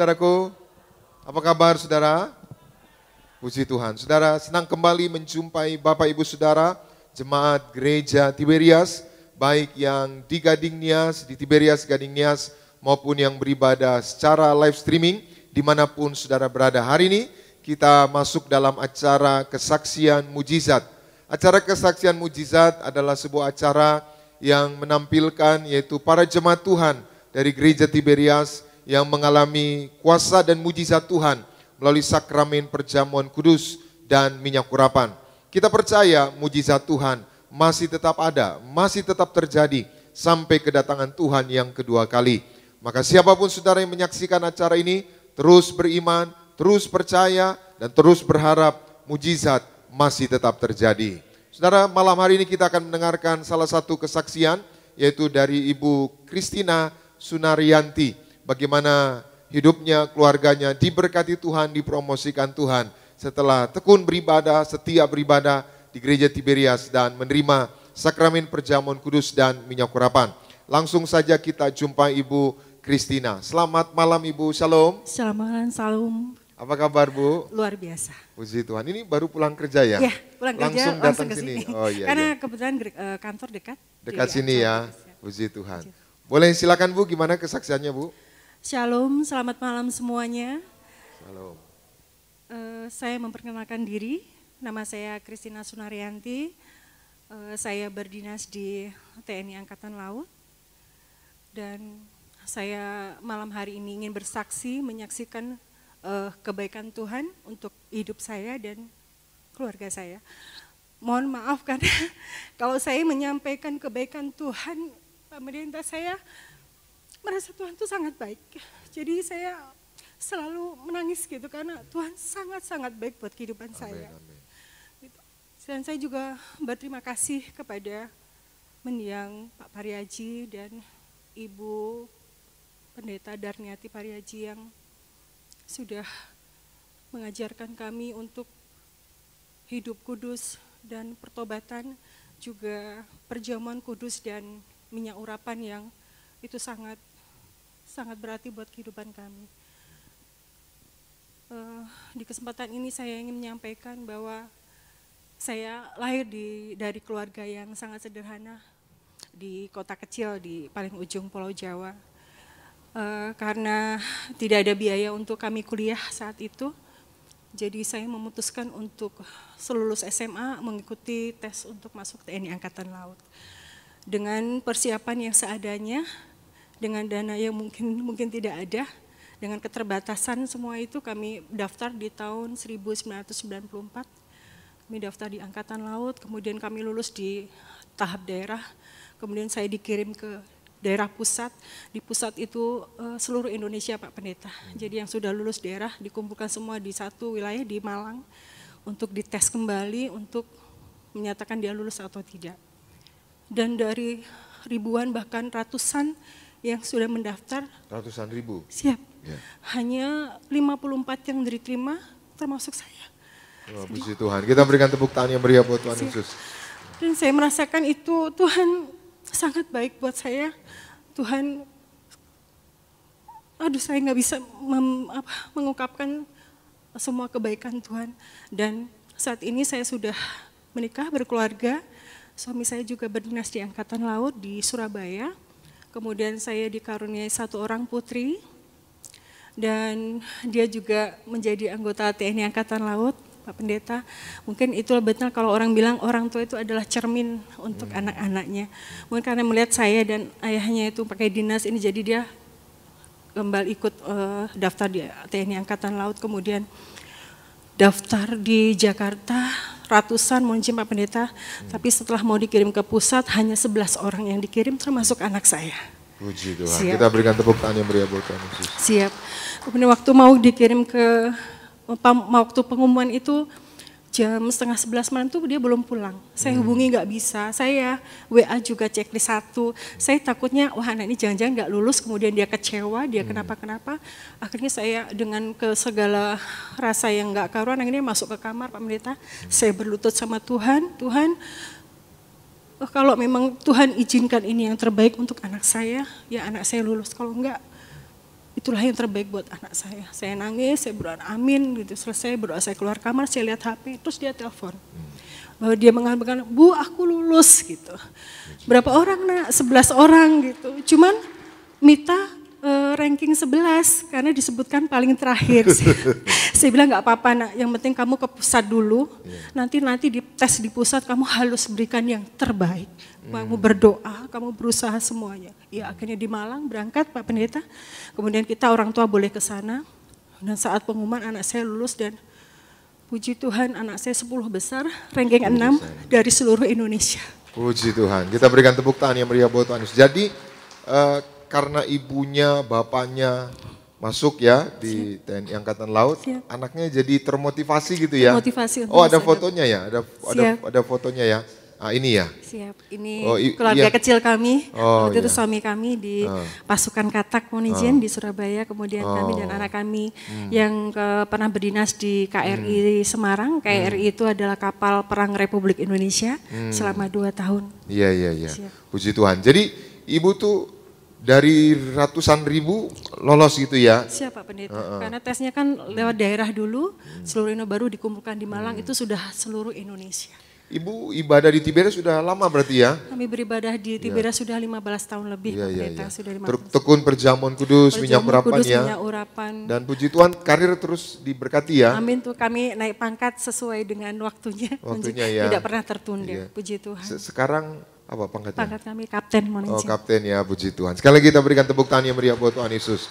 saudaraku? Apa kabar saudara? Puji Tuhan. Saudara, senang kembali menjumpai Bapak Ibu Saudara, jemaat gereja Tiberias, baik yang di Gading Nias, di Tiberias Gading Nias, maupun yang beribadah secara live streaming, dimanapun saudara berada. Hari ini kita masuk dalam acara kesaksian mujizat. Acara kesaksian mujizat adalah sebuah acara yang menampilkan yaitu para jemaat Tuhan dari gereja Tiberias yang mengalami kuasa dan mujizat Tuhan melalui sakramen perjamuan kudus dan minyak urapan. Kita percaya mujizat Tuhan masih tetap ada, masih tetap terjadi sampai kedatangan Tuhan yang kedua kali. Maka siapapun saudara yang menyaksikan acara ini terus beriman, terus percaya dan terus berharap mujizat masih tetap terjadi. Saudara, malam hari ini kita akan mendengarkan salah satu kesaksian yaitu dari Ibu Kristina Sunaryanti bagaimana hidupnya, keluarganya diberkati Tuhan, dipromosikan Tuhan setelah tekun beribadah, setia beribadah di gereja Tiberias dan menerima sakramen perjamuan kudus dan minyak kurapan. Langsung saja kita jumpa Ibu Kristina. Selamat malam Ibu, shalom. Selamat malam, shalom. Apa kabar Bu? Luar biasa. Puji Tuhan. Ini baru pulang kerja ya? Iya, pulang langsung kerja datang langsung datang sini. sini. Oh iya. Karena iya. kebetulan eh, kantor dekat. Dekat iya, sini ya. Puji Tuhan. Puji. Boleh silakan Bu, gimana kesaksiannya Bu? Shalom, selamat malam semuanya. Shalom. Uh, saya memperkenalkan diri, nama saya Kristina Sunaryanti. Uh, saya berdinas di TNI Angkatan Laut. Dan saya malam hari ini ingin bersaksi, menyaksikan uh, kebaikan Tuhan untuk hidup saya dan keluarga saya. Mohon maaf karena kalau saya menyampaikan kebaikan Tuhan, pemerintah saya merasa Tuhan itu sangat baik. Jadi saya selalu menangis gitu karena Tuhan sangat-sangat baik buat kehidupan amin, saya. Amin. Gitu. Dan saya juga berterima kasih kepada mendiang Pak Pariaji dan Ibu Pendeta Darniati Pariaji yang sudah mengajarkan kami untuk hidup kudus dan pertobatan juga perjamuan kudus dan minyak urapan yang itu sangat sangat berarti buat kehidupan kami. Uh, di kesempatan ini saya ingin menyampaikan bahwa saya lahir di dari keluarga yang sangat sederhana di kota kecil di paling ujung Pulau Jawa. Uh, karena tidak ada biaya untuk kami kuliah saat itu, jadi saya memutuskan untuk selulus SMA mengikuti tes untuk masuk TNI Angkatan Laut. Dengan persiapan yang seadanya, dengan dana yang mungkin mungkin tidak ada dengan keterbatasan semua itu kami daftar di tahun 1994 kami daftar di angkatan laut kemudian kami lulus di tahap daerah kemudian saya dikirim ke daerah pusat di pusat itu eh, seluruh Indonesia Pak Pendeta jadi yang sudah lulus daerah dikumpulkan semua di satu wilayah di Malang untuk dites kembali untuk menyatakan dia lulus atau tidak dan dari ribuan bahkan ratusan yang sudah mendaftar. Ratusan ribu? Siap. Ya. Hanya 54 yang diterima termasuk saya. Oh, puji Tuhan. Kita berikan tepuk tangan yang meriah buat Tuhan siap. Yesus. Dan saya merasakan itu Tuhan sangat baik buat saya. Tuhan, aduh saya nggak bisa mem, apa, mengungkapkan semua kebaikan Tuhan. Dan saat ini saya sudah menikah, berkeluarga. Suami saya juga berdinas di Angkatan Laut di Surabaya. Kemudian saya dikaruniai satu orang putri dan dia juga menjadi anggota TNI Angkatan Laut, Pak Pendeta. Mungkin itu betul kalau orang bilang orang tua itu adalah cermin untuk hmm. anak-anaknya. Mungkin karena melihat saya dan ayahnya itu pakai dinas ini jadi dia kembali ikut uh, daftar di TNI Angkatan Laut kemudian daftar di Jakarta ratusan mohon Pak Pendeta, hmm. tapi setelah mau dikirim ke pusat hanya 11 orang yang dikirim termasuk anak saya. Puji Tuhan. Siap. Kita berikan tepuk tangan yang meriah buat kami. Siap. Kemudian waktu mau dikirim ke waktu pengumuman itu jam setengah sebelas malam tuh dia belum pulang. Saya hmm. hubungi nggak bisa, saya WA juga checklist satu. Saya takutnya wah anak ini jangan-jangan nggak lulus, kemudian dia kecewa, dia hmm. kenapa-kenapa. Akhirnya saya dengan ke segala rasa yang nggak karuan, akhirnya masuk ke kamar Pak Pendeta. Saya berlutut sama Tuhan, Tuhan eh, kalau memang Tuhan izinkan ini yang terbaik untuk anak saya, ya anak saya lulus. Kalau enggak, itulah yang terbaik buat anak saya. Saya nangis, saya berdoa amin gitu. Selesai berdoa saya keluar kamar, saya lihat HP, terus dia telepon. Hmm. Bahwa dia mengatakan, "Bu, aku lulus." gitu. Berapa orang, Nak? 11 orang gitu. Cuman Mita uh, ranking 11 karena disebutkan paling terakhir. saya bilang nggak apa-apa nak, yang penting kamu ke pusat dulu. Yeah. Nanti nanti di tes di pusat kamu harus berikan yang terbaik. Mm. Kamu hmm. berdoa, kamu berusaha semuanya. Ya akhirnya di Malang berangkat Pak Pendeta. Kemudian kita orang tua boleh ke sana. Dan saat pengumuman anak saya lulus dan puji Tuhan anak saya 10 besar, ranking enam besar. dari seluruh Indonesia. Puji Tuhan. Kita berikan tepuk tangan yang meriah buat Tuhan. Jadi uh, karena ibunya, bapaknya, masuk ya di Siap. TNI Angkatan Laut, Siap. anaknya jadi termotivasi gitu ya. Termotivasi. Oh ada fotonya ya, ada ada ada fotonya ya. Ah, ini ya. Siap. Ini oh, keluarga iya. kecil kami. Oh, waktu iya. suami kami di oh. pasukan Katak Monijen oh. Ah. di Surabaya. Kemudian oh. kami dan oh. anak kami hmm. yang ke, pernah berdinas di KRI hmm. Semarang. KRI hmm. itu adalah kapal perang Republik Indonesia hmm. selama dua tahun. Iya iya iya. Puji Tuhan. Jadi ibu tuh dari ratusan ribu lolos gitu ya? Siapa pendeta? Uh -uh. Karena tesnya kan lewat daerah dulu, seluruh Indonesia baru dikumpulkan di Malang hmm. itu sudah seluruh Indonesia. Ibu ibadah di Tiberias sudah lama berarti ya? Kami beribadah di iya. Tiberias ya. sudah 15 tahun lebih. Ya, ya, pendeta, ya. Sudah 15 Ter tekun perjamuan kudus, perjamuan minyak urapan kudus, ya. Minyak urapan. Dan puji Tuhan karir terus diberkati ya. Amin tuh kami naik pangkat sesuai dengan waktunya. Waktunya ya. Tidak pernah tertunda, ya. puji Tuhan. Sekarang apa pangkatnya? Pangkat kami kapten, mohon Oh, kapten ya, puji Tuhan. Sekali lagi kita berikan tepuk tangan yang meriah buat Tuhan Yesus.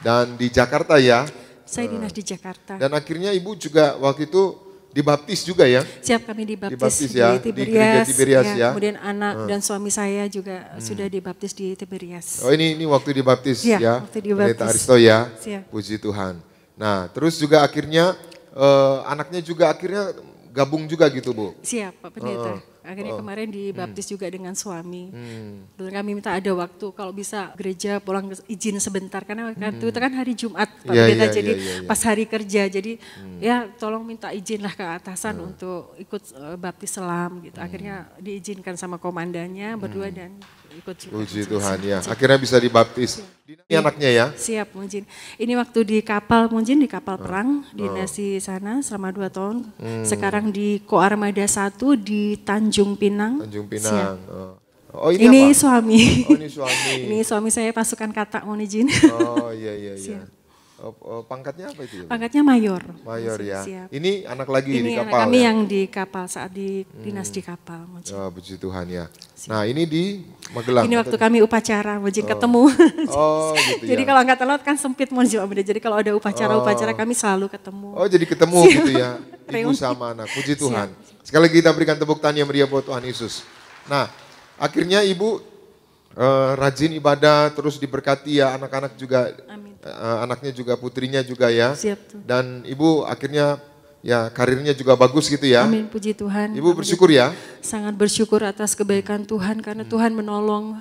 Dan di Jakarta ya. Saya dinas di Jakarta. Dan akhirnya Ibu juga waktu itu dibaptis juga ya? Siap kami dibaptis, dibaptis ya, di Tiberias, di Tiberias ya, ya. Kemudian anak hmm. dan suami saya juga hmm. sudah dibaptis di Tiberias. Oh ini ini waktu dibaptis ya, ya. waktu dibaptis. Pendeta Aristo ya, Siap. puji Tuhan. Nah terus juga akhirnya eh, anaknya juga akhirnya gabung juga gitu Bu? Siap Pak Pendeta. Akhirnya oh. kemarin dibaptis hmm. juga dengan suami. Hmm. Dan kami minta ada waktu kalau bisa gereja pulang izin sebentar karena kan hmm. itu kan hari Jumat Pak yeah, iya, yeah, jadi yeah, yeah, yeah. pas hari kerja. Jadi hmm. ya tolong minta izinlah ke atasan hmm. untuk ikut uh, baptis selam gitu. Hmm. Akhirnya diizinkan sama komandannya berdua hmm. dan ikut juga. Puji Tuhan ya. Akhirnya bisa dibaptis. Iya. ini anaknya ya. Siap Munjin. Ini waktu di kapal Munjin di kapal ah. perang oh. nasi sana selama dua tahun. Hmm. Sekarang di Koarmada 1 di Tanjung Pinang. Tanjung Pinang. Oh. Oh ini, ini apa? suami. Oh ini suami. ini suami saya pasukan katak Munjin. Oh iya iya iya. Siap. Eh, eh, pangkatnya apa itu? Pangkatnya mayor. Mayor ya. Siap. Ini anak lagi ini di kapal. Ini Kami ya? yang di kapal saat di hmm. dinas hmm. di kapal. Mujib. Oh, puji Tuhan ya. Siap. Nah ini di Magelang. Ini waktu kami upacara, Mojin oh. ketemu. Oh, gitu ya. jadi kalau angkatan laut kan sempit beda. jadi kalau ada upacara-upacara oh. kami selalu ketemu. Oh jadi ketemu Siap. gitu ya, ibu sama anak. Puji Tuhan. Siap. Sekali lagi kita berikan tepuk tangan yang meriah buat Tuhan Yesus. Nah akhirnya ibu uh, rajin ibadah terus diberkati ya anak-anak juga Amin. Uh, anaknya juga putrinya juga ya. Siap Dan ibu akhirnya ya karirnya juga bagus gitu ya. Amin, puji Tuhan. Ibu bersyukur ya. Sangat bersyukur atas kebaikan Tuhan karena hmm. Tuhan menolong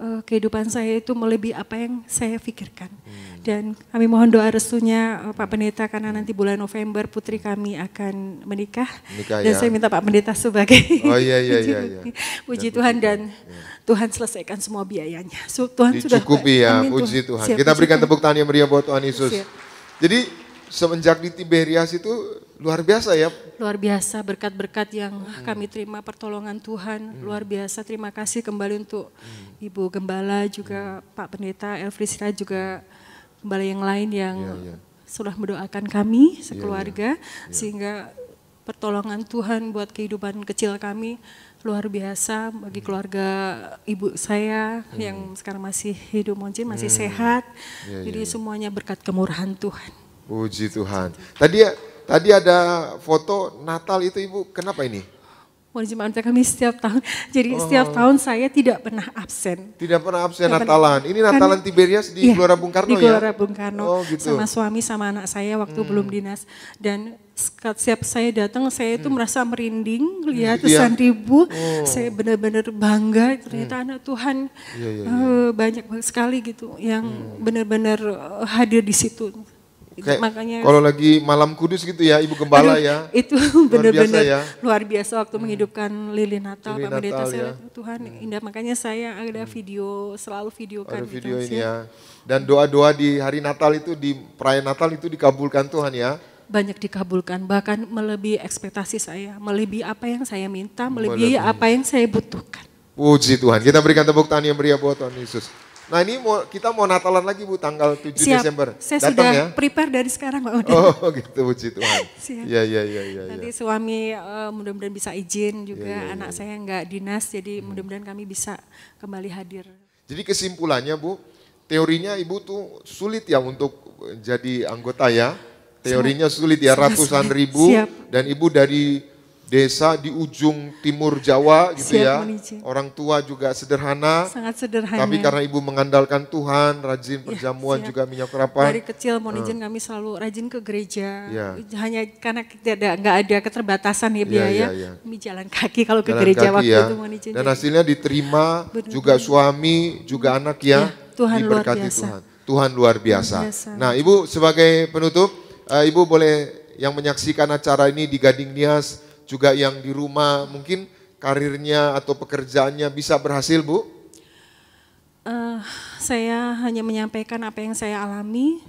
uh, kehidupan saya itu melebihi apa yang saya pikirkan. Hmm. Dan kami mohon doa restunya uh, Pak Pendeta karena hmm. nanti bulan November putri kami akan menikah. Menikah. dan ya. saya minta Pak Pendeta sebagai Oh iya iya iya. iya. Puji dan Tuhan dan ya. Tuhan selesaikan semua biayanya. So, Tuhan Dicukupi sudah ya, Amin, puji Tuhan. Tuhan. Siap, Kita berikan tepuk tangan yang meriah buat Tuhan Yesus. Siap. Jadi semenjak di Tiberias itu luar biasa ya. Luar biasa berkat-berkat yang hmm. kami terima pertolongan Tuhan. Hmm. Luar biasa terima kasih kembali untuk hmm. Ibu Gembala juga hmm. Pak Pendeta Elfrisra juga gembala yang lain yang yeah, yeah. sudah mendoakan kami ya, ya. sekeluarga yeah, yeah. Yeah. sehingga pertolongan Tuhan buat kehidupan kecil kami luar biasa bagi hmm. keluarga ibu saya hmm. yang sekarang masih hidup mungkin masih hmm. sehat. Yeah, ya, Jadi yeah. semuanya berkat kemurahan Tuhan. Puji Tuhan. Tadi tadi ada foto Natal itu Ibu, kenapa ini? Wajib Jemaat kami setiap tahun. Jadi oh. setiap tahun saya tidak pernah absen. Tidak pernah absen tidak Natalan. Pernah. Ini Natalan kan, Tiberias di iya, Gelora Bung Karno ya di Gelora ya? Bung Karno. Oh, gitu. Sama suami sama anak saya waktu hmm. belum dinas. Dan setiap saya datang saya itu hmm. merasa merinding lihat ya, ratusan ribu. Oh. Saya benar-benar bangga ternyata hmm. anak Tuhan ya, ya, ya. banyak sekali gitu yang hmm. benar-benar eh, hadir di situ makanya kalau lagi malam kudus gitu ya Ibu Gembala ya. Itu benar-benar ya. luar biasa waktu hmm. menghidupkan lilin Natal, pak Natal ya. Tuhan hmm. indah makanya saya ada hmm. video selalu videokan ada video ini ya. ya. Dan doa-doa di hari Natal itu di perayaan Natal itu dikabulkan Tuhan ya banyak dikabulkan bahkan melebihi ekspektasi saya melebihi apa yang saya minta melebihi, melebihi. apa yang saya butuhkan puji Tuhan kita berikan tepuk tangan yang meriah buat Tuhan Yesus Nah ini mau, kita mau Natalan lagi Bu tanggal 7 Siap. Desember. Saya Datang sudah ya. prepare dari sekarang Pak. Udah. Oh gitu puji Tuhan. Siap. Iya iya iya. Ya, Nanti ya. suami uh, mudah-mudahan bisa izin iya, juga ya, ya, ya. anak iya. saya nggak dinas jadi hmm. mudah-mudahan kami bisa kembali hadir. Jadi kesimpulannya Bu, teorinya Ibu tuh sulit ya untuk jadi anggota ya. Teorinya sulit ya ratusan ribu Siap. dan Ibu dari desa di ujung timur Jawa gitu Siap, ya. Orang tua juga sederhana. Sangat sederhana. Tapi karena ibu mengandalkan Tuhan, rajin iya, perjamuan juga minyak kerapan. Dari kecil mohon izin hmm. kami selalu rajin ke gereja. Ya. Hanya karena tidak ada nggak ada keterbatasan ya biaya. Ya, ya, ya. Kami jalan kaki kalau ke gereja kaki, waktu ya. itu mohon izin. Dan hasilnya diterima Benar. juga suami, juga anak ya. ya Tuhan diberkati luar biasa. Tuhan. Tuhan luar biasa. biasa. Nah, Ibu sebagai penutup, uh, Ibu boleh yang menyaksikan acara ini di Gading Nias juga yang di rumah mungkin karirnya atau pekerjaannya bisa berhasil Bu? Uh, saya hanya menyampaikan apa yang saya alami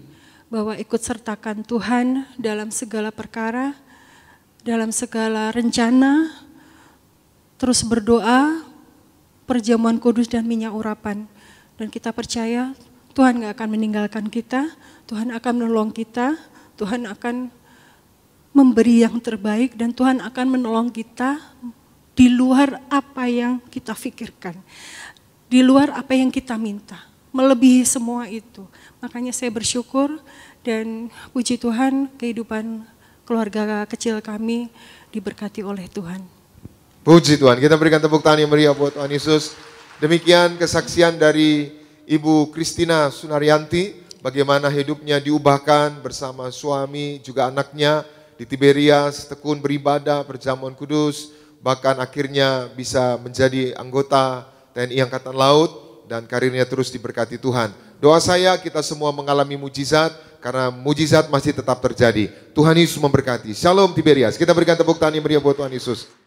bahwa ikut sertakan Tuhan dalam segala perkara, dalam segala rencana, terus berdoa, perjamuan kudus dan minyak urapan. Dan kita percaya Tuhan gak akan meninggalkan kita, Tuhan akan menolong kita, Tuhan akan memberi yang terbaik dan Tuhan akan menolong kita di luar apa yang kita pikirkan, di luar apa yang kita minta, melebihi semua itu. Makanya saya bersyukur dan puji Tuhan kehidupan keluarga kecil kami diberkati oleh Tuhan. Puji Tuhan, kita berikan tepuk tangan yang meriah buat Tuhan Yesus. Demikian kesaksian dari Ibu Kristina Sunaryanti, bagaimana hidupnya diubahkan bersama suami juga anaknya di Tiberias, tekun beribadah, perjamuan kudus, bahkan akhirnya bisa menjadi anggota TNI Angkatan Laut dan karirnya terus diberkati Tuhan. Doa saya kita semua mengalami mujizat karena mujizat masih tetap terjadi. Tuhan Yesus memberkati. Shalom Tiberias. Kita berikan tepuk tangan yang meriah buat Tuhan Yesus.